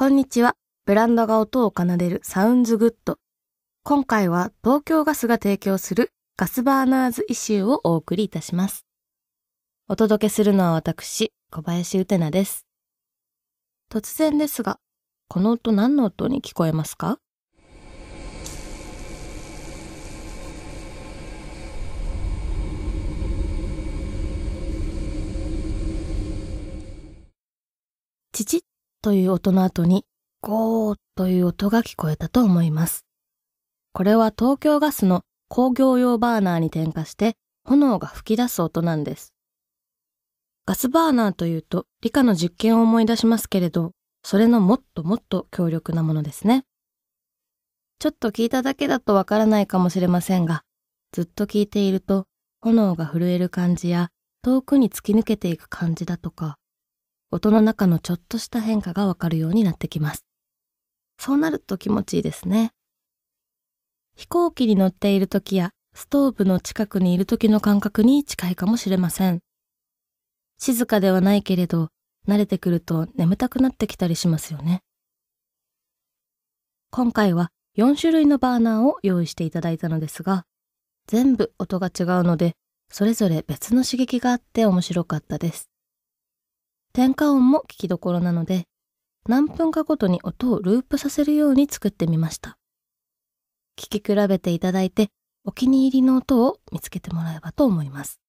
こんにちは。ブランドが音を奏でるサウンズグッド。今回は東京ガスが提供するガスバーナーズイシューをお送りいたします。お届けするのは私、小林うてなです。突然ですが、この音何の音に聞こえますかチチッという音の後に、ゴーという音が聞こえたと思います。これは東京ガスの工業用バーナーに点火して炎が噴き出す音なんです。ガスバーナーというと理科の実験を思い出しますけれど、それのもっともっと強力なものですね。ちょっと聞いただけだとわからないかもしれませんが、ずっと聞いていると炎が震える感じや遠くに突き抜けていく感じだとか、音の中のちょっとした変化がわかるようになってきます。そうなると気持ちいいですね。飛行機に乗っている時やストーブの近くにいる時の感覚に近いかもしれません。静かではないけれど、慣れてくると眠たくなってきたりしますよね。今回は4種類のバーナーを用意していただいたのですが、全部音が違うので、それぞれ別の刺激があって面白かったです。点火音も聞きどころなので、何分かごとに音をループさせるように作ってみました。聞き比べていただいて、お気に入りの音を見つけてもらえばと思います。